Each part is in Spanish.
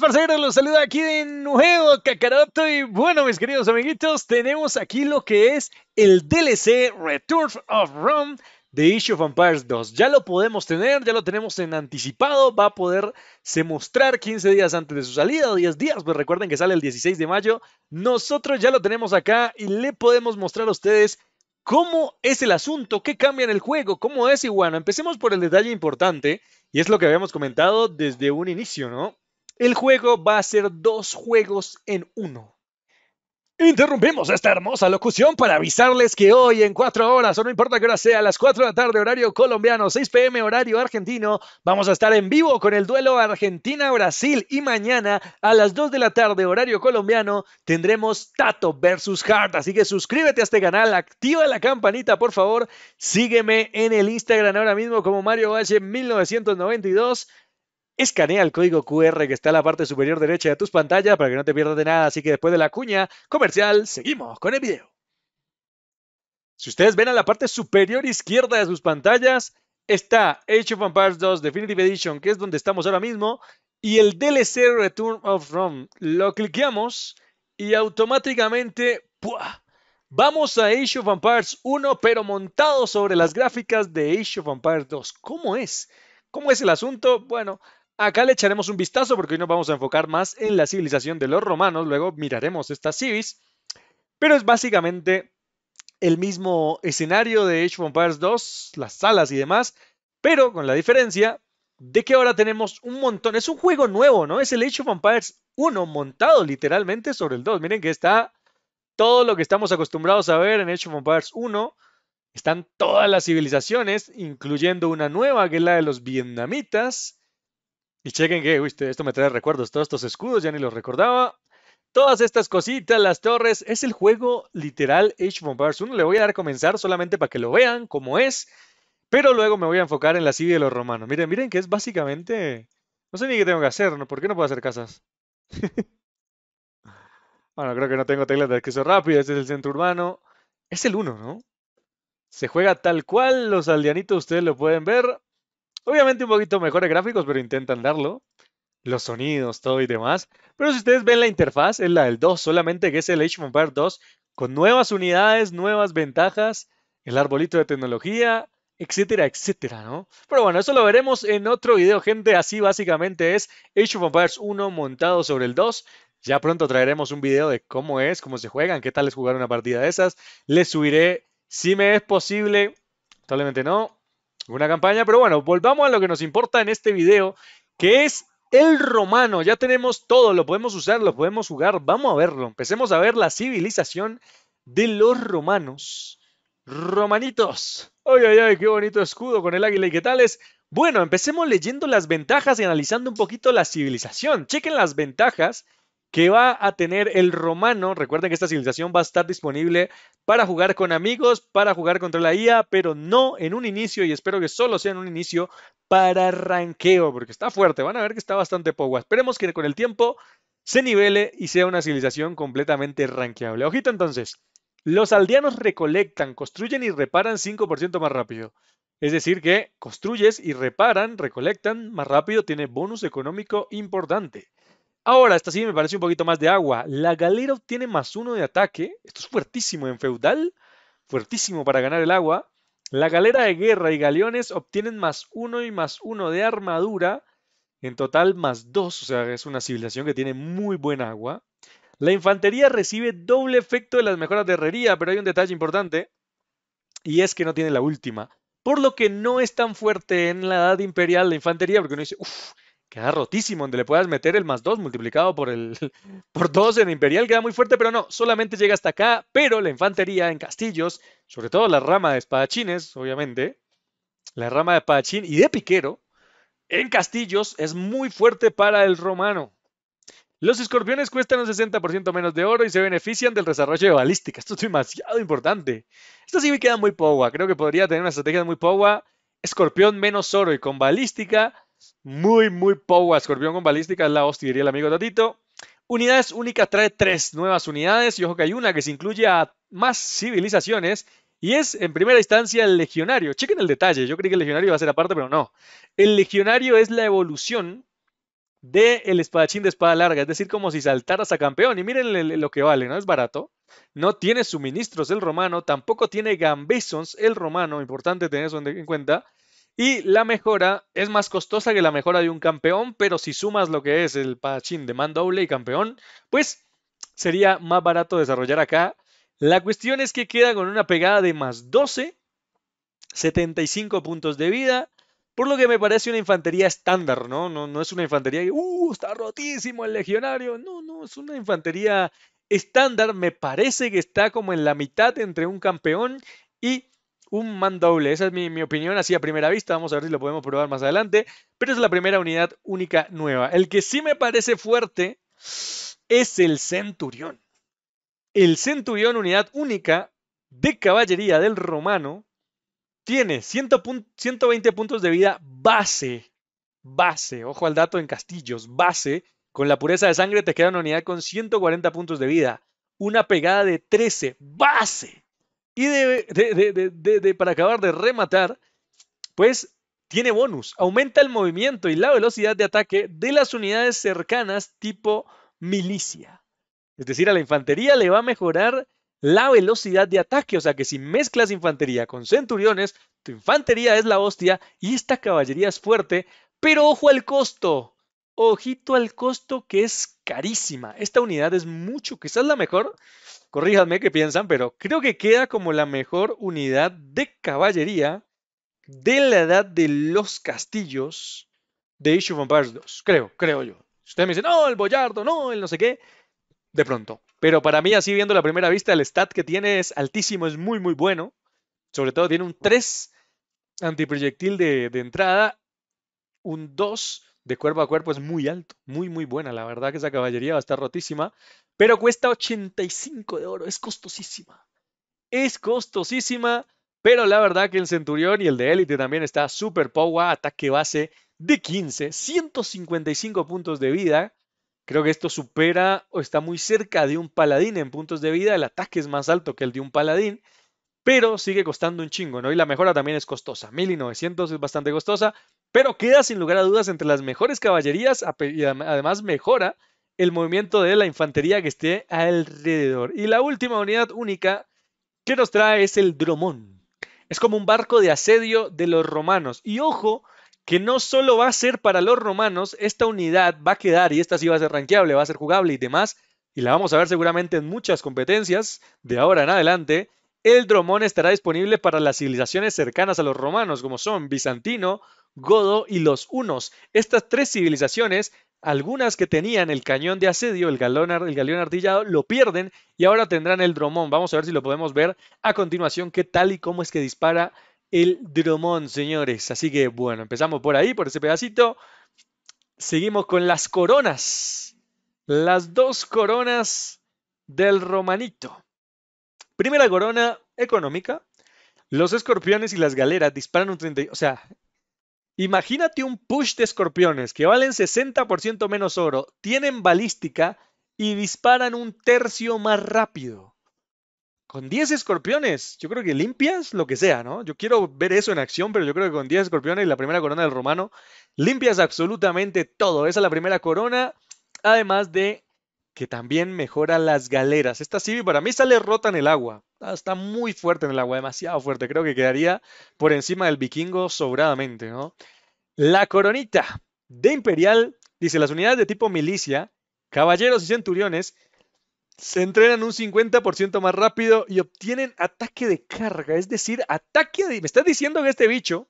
parceros, los saludo aquí de nuevo Kakaroto y bueno mis queridos amiguitos, tenemos aquí lo que es el DLC Return of Rome de Issue of 2. Ya lo podemos tener, ya lo tenemos en anticipado, va a poderse mostrar 15 días antes de su salida, 10 días, pues recuerden que sale el 16 de mayo. Nosotros ya lo tenemos acá y le podemos mostrar a ustedes cómo es el asunto, qué cambia en el juego, cómo es y bueno, empecemos por el detalle importante y es lo que habíamos comentado desde un inicio, ¿no? El juego va a ser dos juegos en uno. Interrumpimos esta hermosa locución para avisarles que hoy en cuatro horas, o no importa qué hora sea, a las 4 de la tarde, horario colombiano, 6 pm, horario argentino, vamos a estar en vivo con el duelo Argentina-Brasil y mañana a las 2 de la tarde, horario colombiano, tendremos Tato versus Hart. Así que suscríbete a este canal, activa la campanita, por favor, sígueme en el Instagram ahora mismo como Mario Valle 1992. Escanea el código QR que está en la parte superior derecha de tus pantallas para que no te pierdas de nada. Así que después de la cuña comercial, seguimos con el video. Si ustedes ven a la parte superior izquierda de sus pantallas, está Age of vampires 2 Definitive Edition, que es donde estamos ahora mismo, y el DLC Return of Rome. Lo cliqueamos y automáticamente ¡pua! vamos a Age of vampires 1, pero montado sobre las gráficas de Age of Empires 2. ¿Cómo es? ¿Cómo es el asunto? Bueno, Acá le echaremos un vistazo porque hoy nos vamos a enfocar más en la civilización de los romanos, luego miraremos estas civis, pero es básicamente el mismo escenario de Age of Empires 2, las salas y demás, pero con la diferencia de que ahora tenemos un montón, es un juego nuevo, ¿no? Es el Age of Empires 1 montado literalmente sobre el 2. Miren que está todo lo que estamos acostumbrados a ver en Age of Empires 1. Están todas las civilizaciones, incluyendo una nueva que es la de los vietnamitas. Y chequen que, esto me trae recuerdos, todos estos escudos ya ni los recordaba. Todas estas cositas, las torres, es el juego literal Age of Empires 1. Le voy a dar a comenzar solamente para que lo vean cómo es, pero luego me voy a enfocar en la Civil de los romanos. Miren, miren que es básicamente... No sé ni qué tengo que hacer, ¿no? ¿por qué no puedo hacer casas? bueno, creo que no tengo teclas de acceso rápido, este es el centro urbano. Es el 1, ¿no? Se juega tal cual, los aldeanitos ustedes lo pueden ver. Obviamente un poquito mejores gráficos, pero intentan darlo. Los sonidos, todo y demás. Pero si ustedes ven la interfaz, es la del 2, solamente que es el Age of Empires 2 con nuevas unidades, nuevas ventajas, el arbolito de tecnología, etcétera, etcétera, ¿no? Pero bueno, eso lo veremos en otro video, gente. Así básicamente es Age of Empires 1 montado sobre el 2. Ya pronto traeremos un video de cómo es, cómo se juegan, qué tal es jugar una partida de esas. Les subiré si me es posible, probablemente no, una campaña, pero bueno, volvamos a lo que nos importa en este video, que es el romano. Ya tenemos todo, lo podemos usar, lo podemos jugar, vamos a verlo. Empecemos a ver la civilización de los romanos. Romanitos. ¡Ay, ay, ay! ¡Qué bonito escudo con el águila! ¿Y qué tal es? Bueno, empecemos leyendo las ventajas y analizando un poquito la civilización. Chequen las ventajas que va a tener el romano. Recuerden que esta civilización va a estar disponible para jugar con amigos, para jugar contra la IA, pero no en un inicio, y espero que solo sea en un inicio para ranqueo, porque está fuerte. Van a ver que está bastante poco. Esperemos que con el tiempo se nivele y sea una civilización completamente ranqueable. Ojito entonces. Los aldeanos recolectan, construyen y reparan 5% más rápido. Es decir, que construyes y reparan, recolectan más rápido, tiene bonus económico importante. Ahora, esta sí me parece un poquito más de agua. La galera obtiene más uno de ataque. Esto es fuertísimo en feudal. Fuertísimo para ganar el agua. La galera de guerra y galeones obtienen más uno y más uno de armadura. En total, más dos. O sea, es una civilización que tiene muy buen agua. La infantería recibe doble efecto de las mejoras de herrería, pero hay un detalle importante. Y es que no tiene la última. Por lo que no es tan fuerte en la edad imperial la infantería, porque uno dice, uff, queda rotísimo, donde le puedas meter el más 2 multiplicado por el por 2 en Imperial, queda muy fuerte, pero no, solamente llega hasta acá, pero la infantería en castillos, sobre todo la rama de espadachines, obviamente, la rama de espadachín y de piquero, en castillos es muy fuerte para el romano. Los escorpiones cuestan un 60% menos de oro y se benefician del desarrollo de balística. Esto es demasiado importante. Esto sí me queda muy powa. Creo que podría tener una estrategia muy powa. Escorpión menos oro y con balística muy, muy power, Escorpión con balística la hostia, el amigo Tatito. Unidades únicas trae tres nuevas unidades y ojo que hay una que se incluye a más civilizaciones y es en primera instancia el legionario. Chequen el detalle, yo creí que el legionario iba a ser aparte, pero no. El legionario es la evolución del el espadachín de espada larga, es decir, como si saltaras a campeón. Y miren lo que vale, no es barato. No tiene suministros el romano, tampoco tiene gambesons el romano, importante tener eso en cuenta. Y la mejora es más costosa que la mejora de un campeón, pero si sumas lo que es el pachín de man doble y campeón, pues sería más barato desarrollar acá. La cuestión es que queda con una pegada de más 12, 75 puntos de vida, por lo que me parece una infantería estándar, ¿no? No, no es una infantería que, ¡uh! Está rotísimo el legionario. No, no, es una infantería estándar. Me parece que está como en la mitad entre un campeón y un mandoble. Esa es mi, opinión, así a primera vista. Vamos a ver si lo podemos probar más adelante. Pero es la primera unidad única nueva. El que sí me parece fuerte es el Centurión. El Centurión, unidad única de caballería del romano, tiene 120 puntos de vida base. Base, ojo al dato en castillos, base. Con la pureza de sangre te queda una unidad con 140 puntos de vida. Una pegada de 13, base. Y para acabar de rematar, pues tiene bonus. Aumenta el movimiento y la velocidad de ataque de las unidades cercanas tipo milicia. Es decir, a la infantería le va a mejorar la velocidad de ataque. O sea que si mezclas infantería con centuriones, tu infantería es la hostia y esta caballería es fuerte. Pero ojo al costo. Ojito al costo que es carísima. Esta unidad es mucho, quizás la mejor corríjanme qué piensan, pero creo que queda como la mejor unidad de caballería de la edad de los castillos de Issue of 2. Creo, creo yo. ustedes me dicen, no, el boyardo, no, el no sé qué, de pronto. Pero para mí, así viendo la primera vista, el stat que tiene es altísimo, es muy, muy bueno. Sobre todo tiene un 3 antiproyectil de, de entrada, un 2 de cuerpo a cuerpo es muy alto, muy, muy buena. La verdad que esa caballería va a estar rotísima, pero cuesta 85 de oro, es costosísima. Es costosísima, pero la verdad que el Centurión y el de Élite también está super power ataque base de 15, 155 puntos de vida. Creo que esto supera o está muy cerca de un paladín en puntos de vida. El ataque es más alto que el de un paladín, pero sigue costando un chingo, ¿no? Y la mejora también es costosa. 1900 es bastante costosa, pero queda sin lugar a dudas entre las mejores caballerías y además mejora el movimiento de la infantería que esté alrededor. Y la última unidad única que nos trae es el dromón. Es como un barco de asedio de los romanos. Y ojo, que no solo va a ser para los romanos, esta unidad va a quedar, y esta sí va a ser ranqueable, va a ser jugable y demás, y la vamos a ver seguramente en muchas competencias de ahora en adelante, el dromón estará disponible para las civilizaciones cercanas a los romanos, como son bizantino, Godo y los Unos. Estas tres civilizaciones, algunas que tenían el cañón de asedio, el, galón, el galeón artillado, lo pierden y ahora tendrán el dromón. Vamos a ver si lo podemos ver a continuación qué tal y cómo es que dispara el dromón, señores. Así que bueno, empezamos por ahí, por ese pedacito. Seguimos con las coronas. Las dos coronas del romanito. Primera corona económica. Los escorpiones y las galeras disparan un 30, o sea, Imagínate un push de escorpiones que valen 60% menos oro, tienen balística y disparan un tercio más rápido. Con 10 escorpiones, yo creo que limpias lo que sea, ¿no? Yo quiero ver eso en acción, pero yo creo que con 10 escorpiones y la primera corona del romano, limpias absolutamente todo. Esa es la primera corona, además de que también mejora las galeras. Esta Civi para mí sale rota en el agua. Ah, está muy fuerte en el agua, demasiado fuerte. Creo que quedaría por encima del vikingo sobradamente, ¿no? La coronita de Imperial dice: las unidades de tipo milicia, caballeros y centuriones se entrenan un 50% más rápido y obtienen ataque de carga. Es decir, ataque. Me está diciendo que este bicho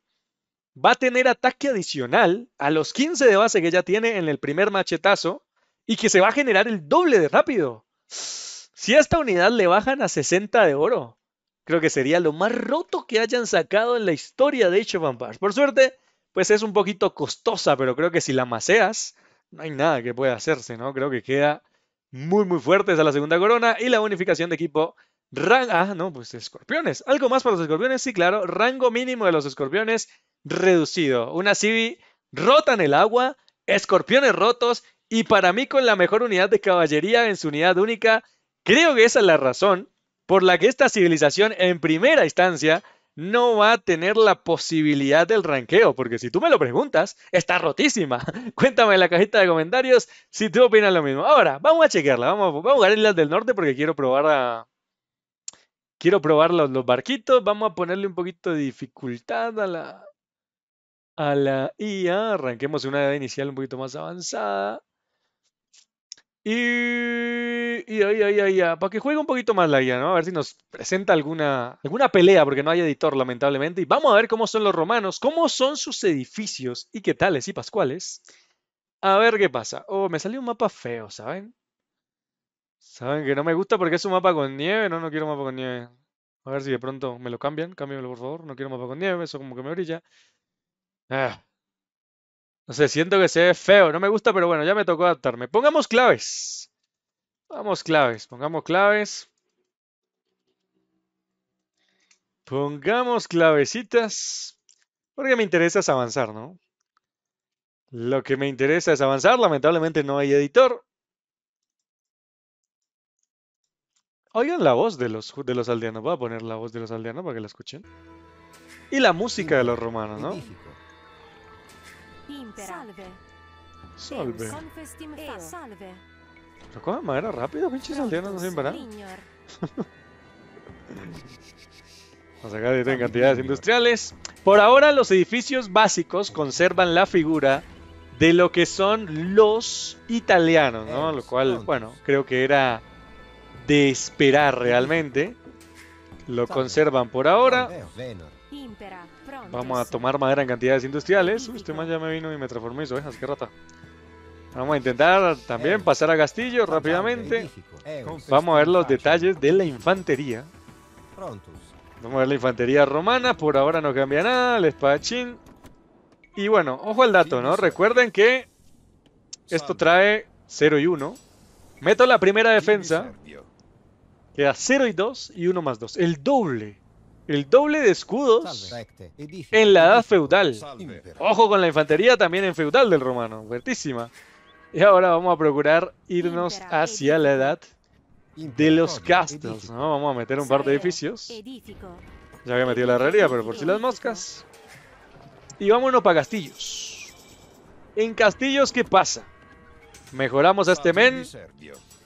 va a tener ataque adicional a los 15 de base que ya tiene en el primer machetazo y que se va a generar el doble de rápido. Si a esta unidad le bajan a 60 de oro, creo que sería lo más roto que hayan sacado en la historia de Age of Por suerte, pues es un poquito costosa, pero creo que si la maceas, no hay nada que pueda hacerse, ¿no? Creo que queda muy, muy fuerte esa la segunda corona y la unificación de equipo. ah, no, pues escorpiones. Algo más para los escorpiones, sí, claro. Rango mínimo de los escorpiones reducido. Una Civi rota en el agua, escorpiones rotos y para mí, con la mejor unidad de caballería en su unidad única, creo que esa es la razón por la que esta civilización, en primera instancia, no va a tener la posibilidad del ranqueo, porque si tú me lo preguntas, está rotísima. Cuéntame en la cajita de comentarios si tú opinas lo mismo. Ahora, vamos a chequearla, vamos, a jugar en las del Norte porque quiero probar a... Quiero probar los, barquitos, vamos a ponerle un poquito de dificultad a la... A la IA, arranquemos una edad inicial un poquito más avanzada. Y, y y, y, ahí, para que juegue un poquito más la guía, ¿no? A ver si nos presenta alguna, alguna pelea, porque no hay editor, lamentablemente. Y vamos a ver cómo son los romanos, cómo son sus edificios y qué tales y pascuales. A ver qué pasa. Oh, me salió un mapa feo, ¿saben? Saben que no me gusta porque es un mapa con nieve. No, no quiero mapa con nieve. A ver si de pronto me lo cambian. Cámbiamelo, por favor. No quiero mapa con nieve. Eso como que me brilla. Ah. No sé, siento que se ve feo, no me gusta, pero bueno, ya me tocó adaptarme. Pongamos claves. Pongamos claves, pongamos claves. Pongamos clavecitas. Porque me interesa es avanzar, ¿no? Lo que me interesa es avanzar. Lamentablemente no hay editor. Oigan la voz de los, de los aldeanos. Voy a poner la voz de los aldeanos para que la escuchen. Y la música de los romanos, ¿no? Salve. Salve. salve. rápido, pinches aldeanos, no se Vamos a acá en cantidades industriales. Por ahora, los edificios básicos conservan la figura de lo que son los italianos, ¿no? Lo cual, bueno, creo que era de esperar realmente. Lo conservan por ahora. Vamos a tomar madera en cantidades industriales. Uy, este man ya me vino y me transformó ¿eh? qué rata. Vamos a intentar también pasar a Castillo rápidamente. Vamos a ver los detalles de la infantería. Vamos a ver la infantería romana. Por ahora no cambia nada. El espadachín. Y bueno, ojo al dato, ¿no? Recuerden que esto trae 0 y 1. Meto la primera defensa. Queda 0 y 2 y 1 más 2. El doble el doble de escudos en la edad feudal. Ojo con la infantería también en feudal del romano, fuertísima. Y ahora vamos a procurar irnos hacia la edad de los castles, Vamos a meter un par de edificios. Ya había metido la herrería, pero por si las moscas. Y vámonos para castillos. En castillos, ¿qué pasa? Mejoramos a este men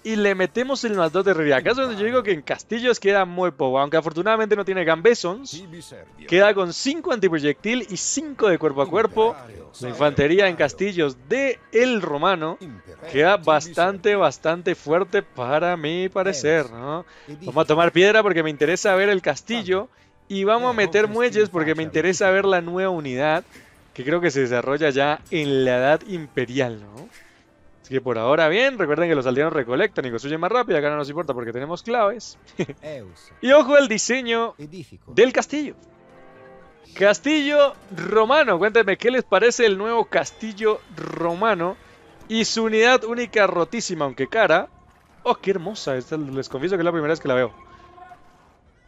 y le metemos el más dos de realidad. Acaso yo digo que en Castillos queda muy poco, aunque afortunadamente no tiene Gambesons. Queda con 5 antiproyectil y 5 de cuerpo a cuerpo. La infantería en Castillos de El Romano queda bastante, bastante fuerte para mi parecer. ¿no? Vamos a tomar piedra porque me interesa ver el castillo. Y vamos a meter muelles porque me interesa ver la nueva unidad que creo que se desarrolla ya en la edad imperial, ¿no? Así que por ahora bien, recuerden que los aldeanos recolectan y construyen más rápido, acá no nos importa porque tenemos claves. y ojo el diseño del castillo. Castillo romano, cuéntenme qué les parece el nuevo castillo romano y su unidad única rotísima, aunque cara. Oh, qué hermosa, les confieso que es la primera vez que la veo.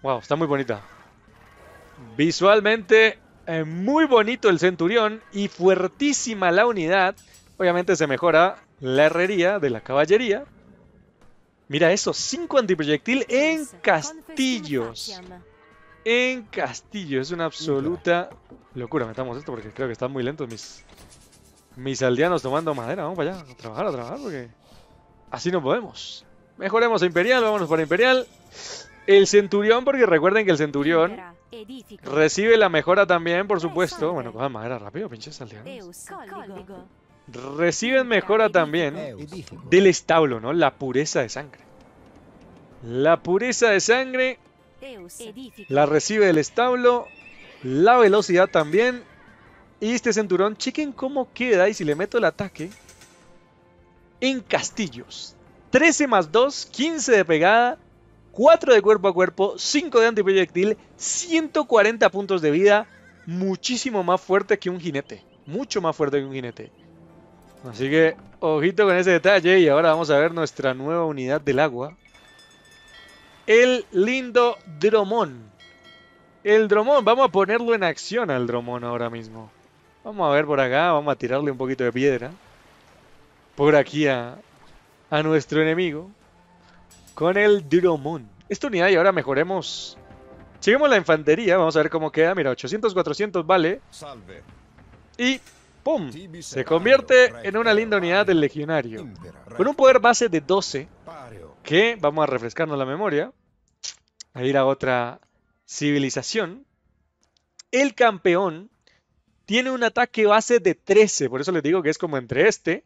Wow, está muy bonita. Visualmente eh, muy bonito el centurión y fuertísima la unidad. Obviamente se mejora la herrería de la caballería. Mira eso, 5 antiproyectil en castillos. En castillos, es una absoluta locura. Metamos esto porque creo que están muy lentos mis, mis aldeanos tomando madera. Vamos para allá, a trabajar, a trabajar porque así no podemos. Mejoremos a Imperial, vámonos para Imperial. El Centurión, porque recuerden que el Centurión recibe la mejora también, por supuesto. Bueno, cojan madera rápido, pinches aldeanos. Reciben mejora también del establo, ¿no? La pureza de sangre. La pureza de sangre la recibe del establo. La velocidad también. Y este centurón, chequen cómo queda. Y si le meto el ataque. En castillos. 13 más 2, 15 de pegada. 4 de cuerpo a cuerpo, 5 de antiproyectil, 140 puntos de vida, muchísimo más fuerte que un jinete, mucho más fuerte que un jinete. Así que, ojito con ese detalle. Y ahora vamos a ver nuestra nueva unidad del agua. El lindo dromón. El dromón, vamos a ponerlo en acción al dromón ahora mismo. Vamos a ver por acá, vamos a tirarle un poquito de piedra. Por aquí a, a nuestro enemigo. Con el dromón. Esta unidad y ahora mejoremos. Sigamos la infantería, vamos a ver cómo queda. Mira, 800, 400 vale. Salve. Y ¡Pum! Se convierte en una linda unidad del legionario. Con un poder base de 12, que vamos a refrescarnos la memoria, a ir a otra civilización. El campeón tiene un ataque base de 13, por eso les digo que es como entre este,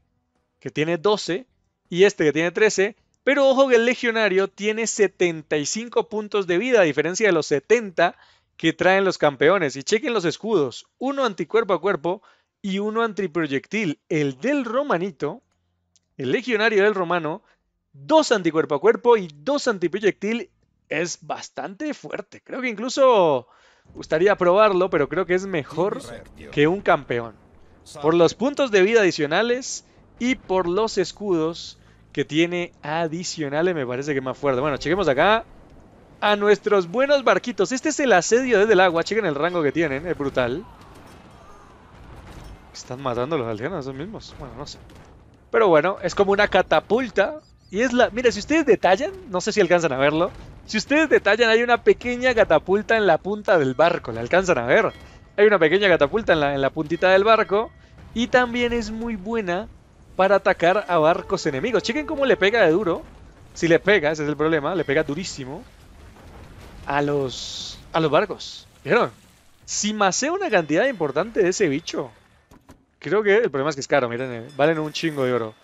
que tiene 12, y este que tiene 13, pero ojo que el legionario tiene 75 puntos de vida, a diferencia de los 70 que traen los campeones. Y chequen los escudos, uno anticuerpo a cuerpo y uno antiproyectil, el del romanito, el legionario del romano, dos anticuerpo a cuerpo y dos antiproyectil es bastante fuerte. Creo que incluso gustaría probarlo, pero creo que es mejor que un campeón. Por los puntos de vida adicionales y por los escudos que tiene adicionales, me parece que más fuerte. Bueno, chequemos acá a nuestros buenos barquitos. Este es el asedio desde el agua. Chequen el rango que tienen, es brutal. Están matando a los aldeanos los mismos. Bueno, no sé. Pero bueno, es como una catapulta. Y es la... Mira, si ustedes detallan, no sé si alcanzan a verlo. Si ustedes detallan, hay una pequeña catapulta en la punta del barco. ¿La alcanzan a ver? Hay una pequeña catapulta en la, en la puntita del barco. Y también es muy buena para atacar a barcos enemigos. Chequen cómo le pega de duro. Si le pega, ese es el problema. Le pega durísimo. A los... A los barcos. ¿Vieron? Si masea una cantidad importante de ese bicho, Creo que el problema es que es caro, miren, eh, valen un chingo de oro.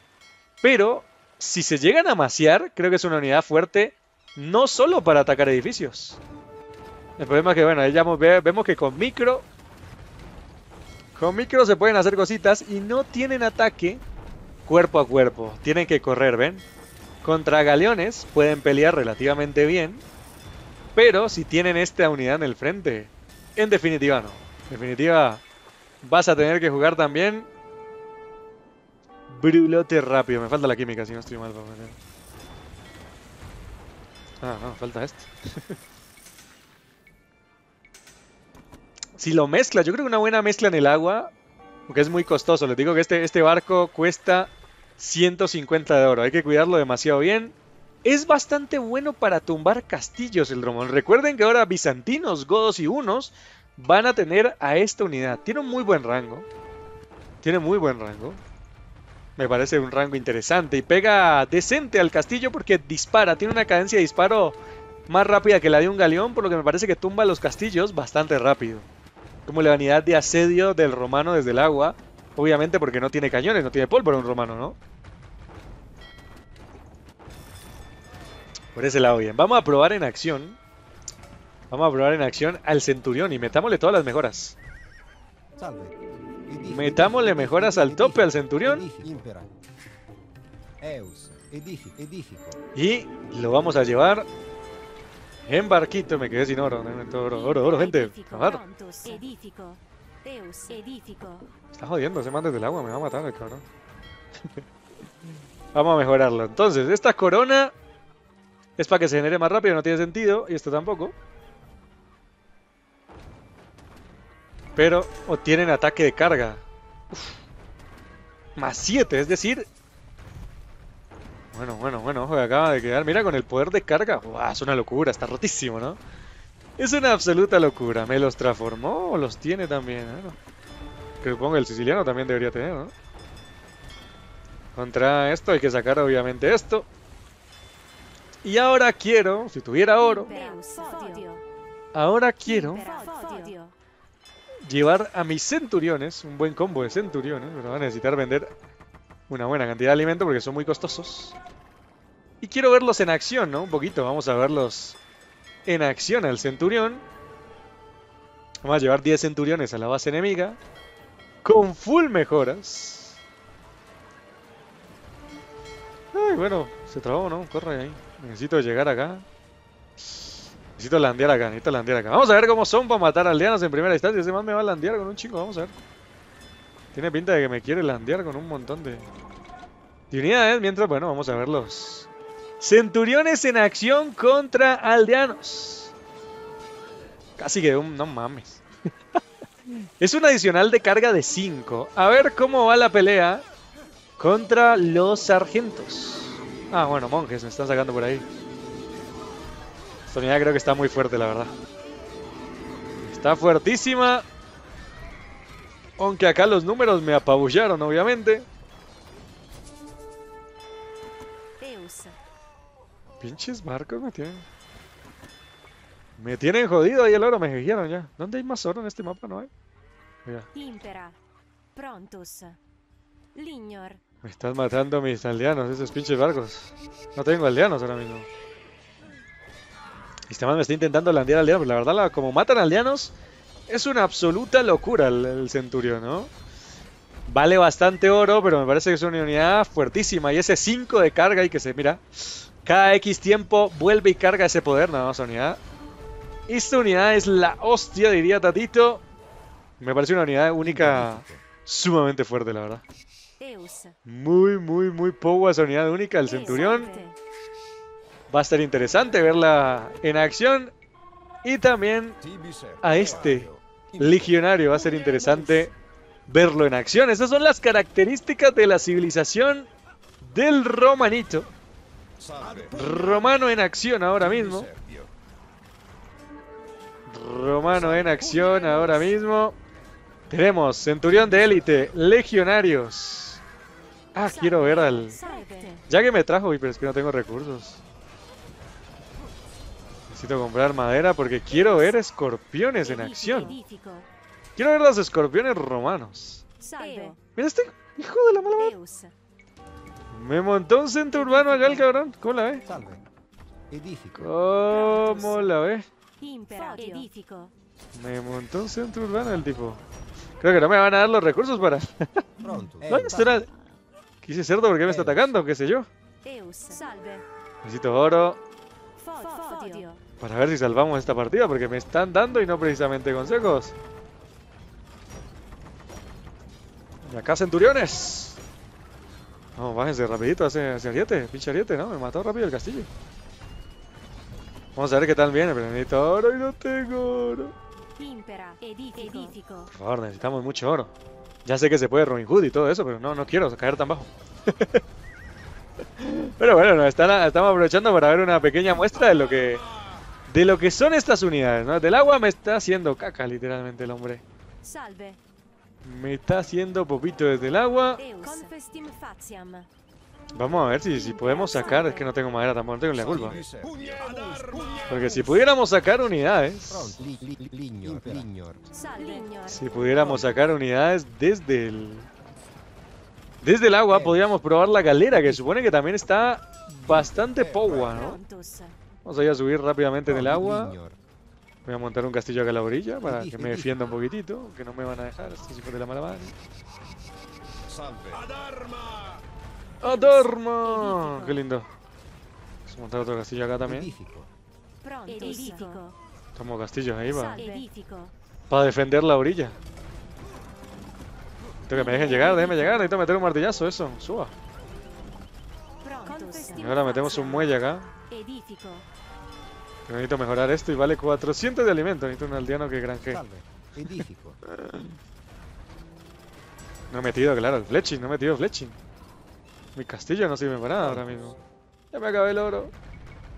Pero si se llegan a maciar, creo que es una unidad fuerte no solo para atacar edificios. El problema es que, bueno, ahí ya vemos que con micro... Con micro se pueden hacer cositas y no tienen ataque cuerpo a cuerpo. Tienen que correr, ¿ven? Contra galeones pueden pelear relativamente bien, pero si tienen esta unidad en el frente, en definitiva no. En definitiva, Vas a tener que jugar también. Brulote rápido. Me falta la química, si no estoy mal. Ah, no, falta esto. si lo mezcla, yo creo que una buena mezcla en el agua, porque es muy costoso. Les digo que este, este barco cuesta 150 de oro. Hay que cuidarlo demasiado bien. Es bastante bueno para tumbar castillos el dromón. Recuerden que ahora bizantinos, godos y unos van a tener a esta unidad. Tiene un muy buen rango. Tiene muy buen rango. Me parece un rango interesante. Y pega decente al castillo porque dispara. Tiene una cadencia de disparo más rápida que la de un galeón. Por lo que me parece que tumba los castillos bastante rápido. Como la vanidad de asedio del romano desde el agua. Obviamente porque no tiene cañones, no tiene pólvora un romano, ¿no? Por ese lado bien. Vamos a probar en acción Vamos a probar en acción al Centurión y metámosle todas las mejoras. Metámosle mejoras al tope al Centurión. Y lo vamos a llevar en barquito. Me quedé sin oro. Oro, oro, oro, gente. Está jodiendo, se manda desde el agua. Me va a matar el cabrón. vamos a mejorarlo. Entonces, esta corona es para que se genere más rápido. No tiene sentido. Y esto tampoco. Pero o tienen ataque de carga. Más 7, es decir... Bueno, bueno, bueno, ojo acaba de quedar. Mira, con el poder de carga. es una locura, está rotísimo, ¿no? Es una absoluta locura. ¿Me los transformó o los tiene también? ¿eh? Que supongo el siciliano también debería tener, ¿no? Contra esto hay que sacar obviamente esto. Y ahora quiero, si tuviera oro... Ahora quiero llevar a mis centuriones, un buen combo de centuriones, pero va a necesitar vender una buena cantidad de alimento porque son muy costosos. Y quiero verlos en acción, ¿no? Un poquito, vamos a verlos en acción al centurión. Vamos a llevar 10 centuriones a la base enemiga. Con full mejoras. Ay, bueno, se trabó, ¿no? Corre ahí. Necesito llegar acá. Necesito landear acá, necesito landear acá. Vamos a ver cómo son para matar aldeanos en primera instancia. Ese más me va a landear con un chico, vamos a ver. Tiene pinta de que me quiere landear con un montón de... de unidades. Mientras, bueno, vamos a ver los Centuriones en acción contra aldeanos. Casi que un... No mames. es un adicional de carga de 5. A ver cómo va la pelea contra los sargentos. Ah, bueno, monjes me están sacando por ahí creo que está muy fuerte, la verdad. Está fuertísima. Aunque acá los números me apabullaron, obviamente. Pinches barcos me tienen. Me tienen jodido ahí el oro, me dijeron ya. ¿Dónde hay más oro en este mapa? No hay. Mira. Prontus, Me estás matando mis aldeanos, esos pinches barcos. No tengo aldeanos ahora mismo. Este man me está intentando landear al pero la verdad, como matan aldeanos, es una absoluta locura el, centurión, ¿no? Vale bastante oro, pero me parece que es una unidad fuertísima. Y ese 5 de carga y que se, mira, cada X tiempo vuelve y carga ese poder, nada más unidad. Esta unidad es la hostia, diría Tatito. Me parece una unidad única sumamente fuerte, la verdad. Muy, muy, muy poco esa unidad única, el centurión va a ser interesante verla en acción. Y también a este legionario va a ser interesante verlo en acción. Esas son las características de la civilización del romanito. Romano en acción ahora mismo. Romano en acción ahora mismo. Tenemos Centurión de élite, Legionarios. Ah, quiero ver al... Ya que me trajo, pero es que no tengo recursos. Necesito comprar madera porque quiero ver escorpiones en acción. Quiero ver los escorpiones romanos. Mira este hijo de la mala Me montó un centro urbano acá el cabrón. ¿Cómo la ve? ¿Cómo la ve? Me montó un centro urbano el tipo. Creo que no me van a dar los recursos para... ¿Dónde estará? Quise cerdo porque me está atacando, qué sé yo. Necesito oro. Para ver si salvamos esta partida, porque me están dando y no precisamente consejos. Y acá centuriones. Vamos, bájense rapidito hacia, hacia Ariete, pinche Ariete, ¿no? Me mató rápido el castillo. Vamos a ver qué tal viene, pero necesito oro y no tengo oro. Por favor, necesitamos mucho oro. Ya sé que se puede Robin Hood y todo eso, pero no, no quiero caer tan bajo. pero bueno, estamos aprovechando para ver una pequeña muestra de lo que de lo que son estas unidades, ¿no? Del agua me está haciendo caca, literalmente, el hombre. Me está haciendo popito desde el agua. Vamos a ver si, si podemos sacar. Es que no tengo madera tampoco, no tengo la culpa. Porque si pudiéramos sacar unidades. Si pudiéramos sacar unidades desde el. Desde el agua podríamos probar la galera, que supone que también está bastante powa, ¿no? Vamos a ir a subir rápidamente en el oh, agua. Voy a montar un castillo acá a la orilla para que me defienda un poquitito, que no me van a dejar estos hijos de la mala madre. ¡Adarma! ¡Qué lindo! Vamos a montar otro castillo acá también. Tomo castillos ahí para, para defender la orilla. que me dejen llegar, déjenme llegar, necesito meter un martillazo, eso, suba. Y ahora metemos un muelle acá. Edifico. Necesito mejorar esto y vale 400 de alimento. Necesito un aldeano que granje. Edifico. no he metido, claro, el fletching. No he metido fletching. Mi castillo no sirve para nada ahora mismo. Ya me acabé el oro.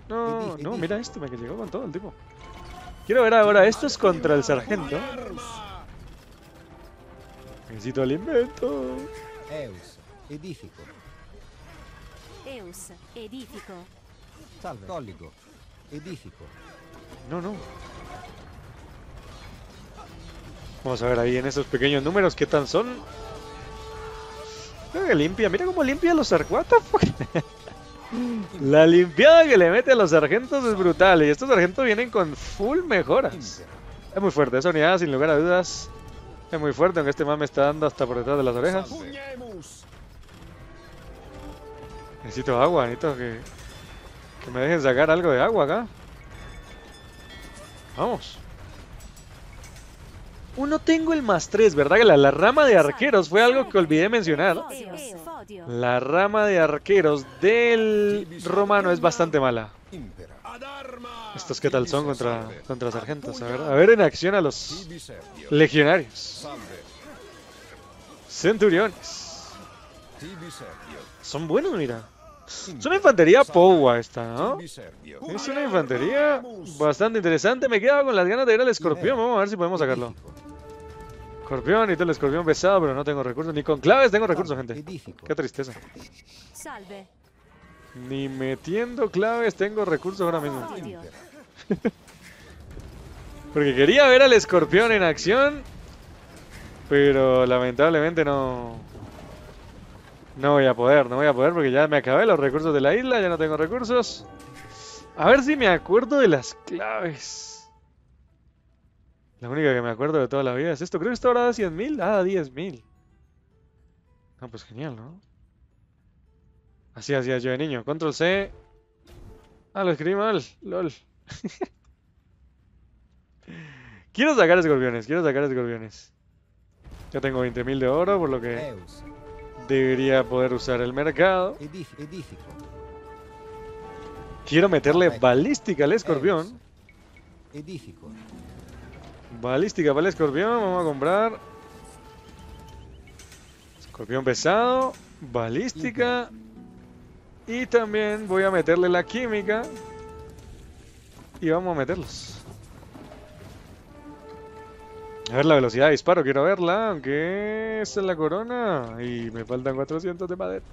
No, no, mira esto, me que llegó con todo el tipo. Quiero ver ahora esto es contra el sargento. Necesito alimento. Eus, edifico Eus, edifico no, no. Vamos a ver ahí en esos pequeños números qué tan son. Mira que limpia, mira cómo limpia los arcuatas. Pues. La limpiada que le mete a los sargentos es brutal. Y estos sargentos vienen con full mejoras. Es muy fuerte, esa unidad sin lugar a dudas. Es muy fuerte, aunque este mame me está dando hasta por detrás de las orejas. Necesito agua, necesito que me dejen sacar algo de agua acá. Vamos. Uno tengo el más tres, ¿verdad? La, la rama de arqueros fue algo que olvidé mencionar. La rama de arqueros del romano es bastante mala. ¿Estos qué tal son contra, contra sargentos? a ver en acción a los legionarios. Centuriones. Son buenos, mira. Es una infantería Powa esta, ¿no? Es una infantería bastante interesante. Me quedaba con las ganas de ir al escorpión. Vamos a ver si podemos sacarlo. Escorpión, y todo el escorpión pesado, pero no tengo recursos. Ni con claves tengo recursos, gente. Qué tristeza. Ni metiendo claves tengo recursos ahora mismo. Porque quería ver al escorpión en acción, pero lamentablemente no... No voy a poder, no voy a poder porque ya me acabé los recursos de la isla, ya no tengo recursos. A ver si me acuerdo de las claves. La única que me acuerdo de toda la vida es esto. Creo que esto ahora da 100.000. Ah, 10.000. Ah, pues genial, ¿no? Así hacía yo de niño. Control C. Ah, lo escribí mal. LOL. quiero sacar escorpiones, quiero sacar escorpiones. Ya tengo 20.000 de oro, por lo que debería poder usar el mercado. Quiero meterle balística al escorpión. Balística para el escorpión, vamos a comprar. Escorpión pesado, balística. Y también voy a meterle la química. Y vamos a meterlos. A ver la velocidad de disparo, quiero verla, aunque es la corona. Y me faltan 400 de madera.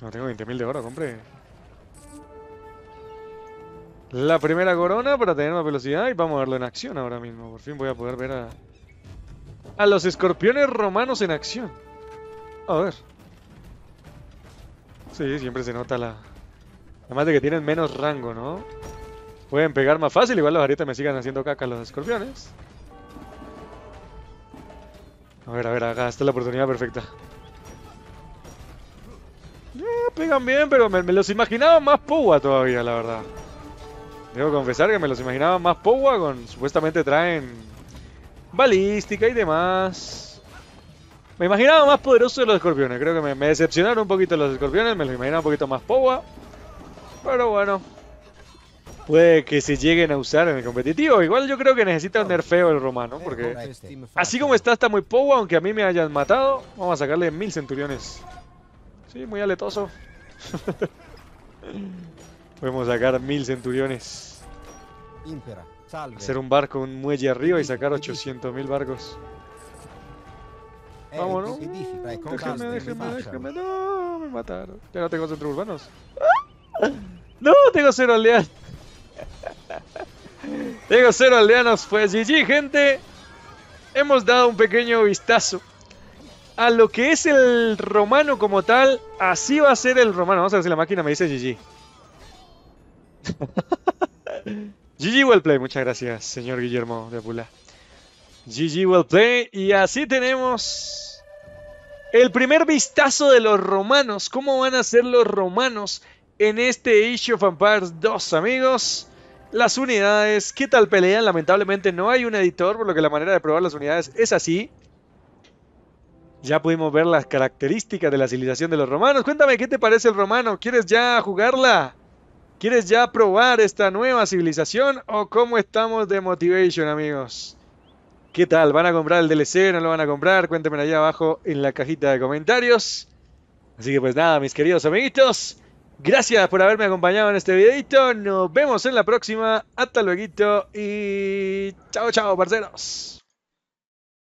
No tengo 20.000 de oro, compre. La primera corona para tener más velocidad y vamos a verlo en acción ahora mismo. Por fin voy a poder ver a, a los escorpiones romanos en acción. A ver. Sí, siempre se nota la... Además de que tienen menos rango, ¿no? Pueden pegar más fácil, igual los varitas me sigan haciendo caca los escorpiones. A ver, a ver, acá. está la oportunidad perfecta. Eh, pegan bien, pero me, los imaginaba más Powa todavía, la verdad. Debo confesar que me los imaginaba más Powa con... Supuestamente traen... Balística y demás. Me imaginaba más poderoso de los escorpiones. Creo que me, decepcionaron un poquito los escorpiones. Me los imaginaba un poquito más Powa. Pero bueno, puede que se lleguen a usar en el competitivo. Igual yo creo que necesita un ah, nerfeo el romano, porque este, así como está, está muy powa, aunque a mí me hayan matado. Vamos a sacarle mil centuriones. Sí, muy aletoso. Podemos sacar mil centuriones. Hacer un barco, un muelle arriba y sacar 800 mil barcos. Eh, Vámonos. Déjame, déjame, déjame. No, me mataron. Ya no tengo centros urbanos. No, tengo cero aldeas. Tengo Cero Aldeanos, pues GG, gente. Hemos dado un pequeño vistazo a lo que es el romano como tal. Así va a ser el romano. Vamos a ver si la máquina me dice GG. GG Well muchas gracias, señor Guillermo de Apula. GG Well Y así tenemos el primer vistazo de los romanos. ¿Cómo van a ser los romanos en este Age of Empires 2, amigos, las unidades, ¿qué tal pelean? Lamentablemente no hay un editor, por lo que la manera de probar las unidades es así. Ya pudimos ver las características de la civilización de los romanos. Cuéntame, ¿qué te parece el romano? ¿Quieres ya jugarla? ¿Quieres ya probar esta nueva civilización? ¿O cómo estamos de motivation, amigos? ¿Qué tal? ¿Van a comprar el DLC? ¿No lo van a comprar? Cuéntame allá abajo en la cajita de comentarios. Así que pues nada, mis queridos amiguitos. Gracias por haberme acompañado en este videito. Nos vemos en la próxima. Hasta luego y chao, chao, parceros.